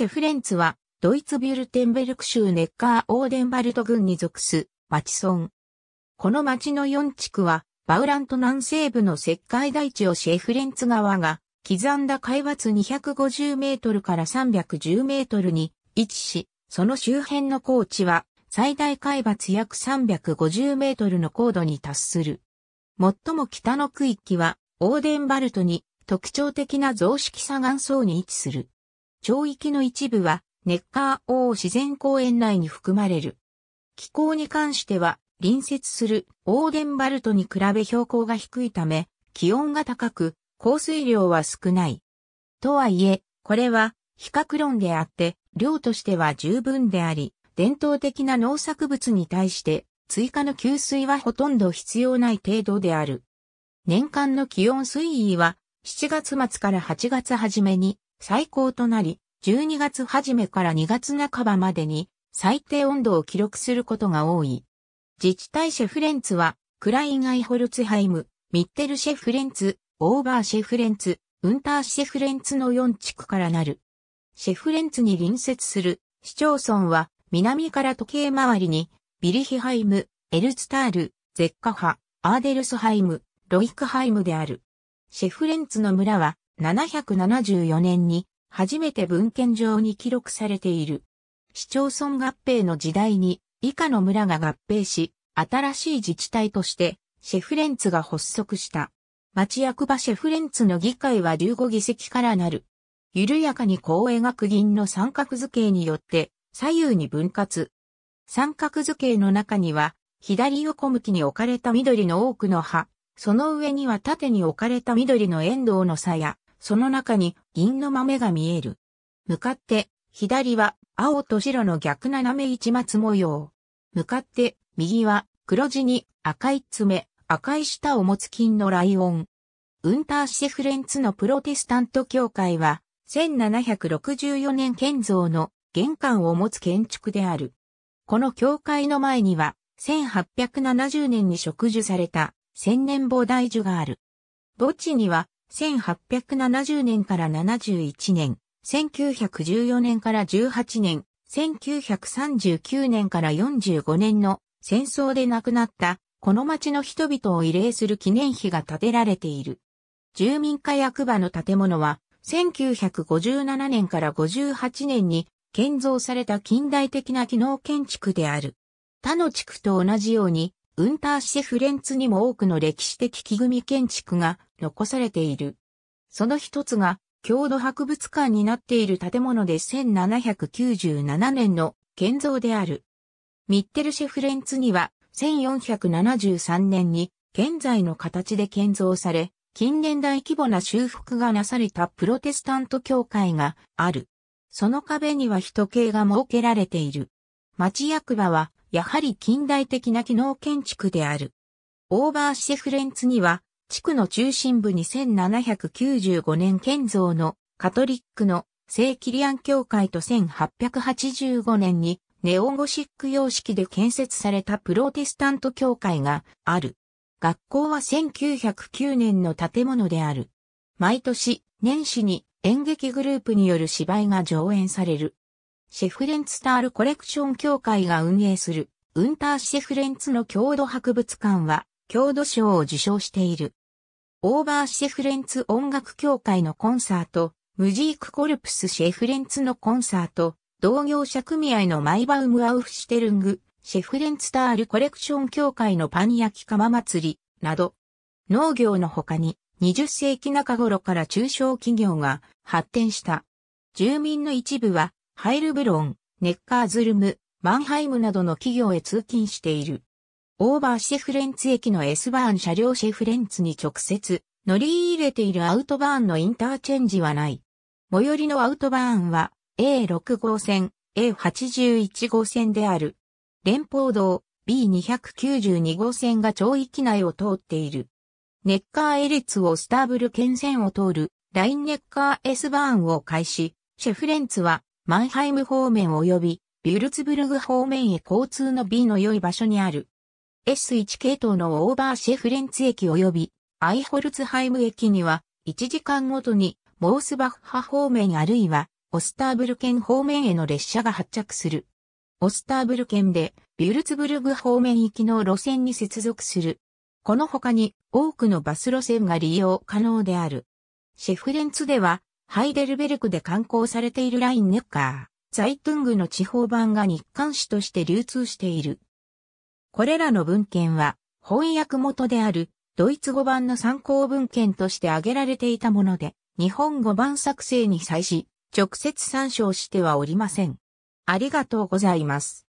シェフレンツは、ドイツビュルテンベルク州ネッカー・オーデンバルト郡に属す、町村。この町の4地区は、バウラント南西部の石灰台地をシェフレンツ川が、刻んだ海抜250メートルから310メートルに位置し、その周辺の高地は、最大海抜約350メートルの高度に達する。最も北の区域は、オーデンバルトに特徴的な増殖砂岩層に位置する。町域の一部は、ネッカー王自然公園内に含まれる。気候に関しては、隣接するオーデンバルトに比べ標高が低いため、気温が高く、降水量は少ない。とはいえ、これは比較論であって、量としては十分であり、伝統的な農作物に対して追加の給水はほとんど必要ない程度である。年間の気温推移は7月末から8月初めに最高となり、12月初めから2月半ばまでに最低温度を記録することが多い。自治体シェフレンツは、クラインガイホルツハイム、ミッテルシェフレンツ、オーバーシェフレンツ、ウンターシェフレンツの4地区からなる。シェフレンツに隣接する市町村は、南から時計回りに、ビリヒハイム、エルツタール、ゼッカハ、アーデルスハイム、ロイクハイムである。シェフレンツの村は、774年に初めて文献上に記録されている。市町村合併の時代に以下の村が合併し、新しい自治体としてシェフレンツが発足した。町役場シェフレンツの議会は15議席からなる。緩やかにこう描く銀の三角図形によって左右に分割。三角図形の中には左横向きに置かれた緑の多くの葉、その上には縦に置かれた緑の遠藤の鞘、その中に銀の豆が見える。向かって、左は青と白の逆斜め一末模様。向かって、右は黒地に赤い爪、赤い舌を持つ金のライオン。ウンターシェフレンツのプロテスタント教会は、1764年建造の玄関を持つ建築である。この教会の前には、1870年に植樹された千年膨大樹がある。墓地には1870年から71年、1914年から18年、1939年から45年の戦争で亡くなったこの町の人々を慰霊する記念碑が建てられている。住民家役場の建物は1957年から58年に建造された近代的な機能建築である。他の地区と同じようにウンターシェフレンツにも多くの歴史的木組建築が残されている。その一つが、郷土博物館になっている建物で1797年の建造である。ミッテルシェフレンツには1473年に現在の形で建造され、近年大規模な修復がなされたプロテスタント教会がある。その壁には人形が設けられている。町役場はやはり近代的な機能建築である。オーバーシェフレンツには、地区の中心部に1795年建造のカトリックの聖キリアン教会と1885年にネオゴシック様式で建設されたプロテスタント教会がある。学校は1909年の建物である。毎年、年始に演劇グループによる芝居が上演される。シェフレンツタールコレクション協会が運営する、ウンターシェフレンツの郷土博物館は、郷土賞を受賞している。オーバーシェフレンツ音楽協会のコンサート、ムジークコルプスシェフレンツのコンサート、同業者組合のマイバウムアウフシテルング、シェフレンツタールコレクション協会のパン焼き釜祭り、など、農業の他に、20世紀中頃から中小企業が発展した。住民の一部はハイルブロン、ネッカーズルム、マンハイムなどの企業へ通勤している。オーバーシェフレンツ駅の S バーン車両シェフレンツに直接乗り入れているアウトバーンのインターチェンジはない。最寄りのアウトバーンは A6 号線、A81 号線である。連邦道 B292 号線が町域内を通っている。ネッカーエリツをスターブル県線を通るラインネッカー S バーンを開始、シェフレンツはマンハイム方面及びビュルツブルグ方面へ交通の B の良い場所にある。S1 系統のオーバーシェフレンツ駅及びアイホルツハイム駅には1時間ごとにモースバッハ方面あるいはオスターブルケン方面への列車が発着する。オスターブルケンでビュルツブルグ方面行きの路線に接続する。この他に多くのバス路線が利用可能である。シェフレンツではハイデルベルクで刊行されているラインネッカー、ザイトングの地方版が日刊誌として流通している。これらの文献は翻訳元であるドイツ語版の参考文献として挙げられていたもので、日本語版作成に際し、直接参照してはおりません。ありがとうございます。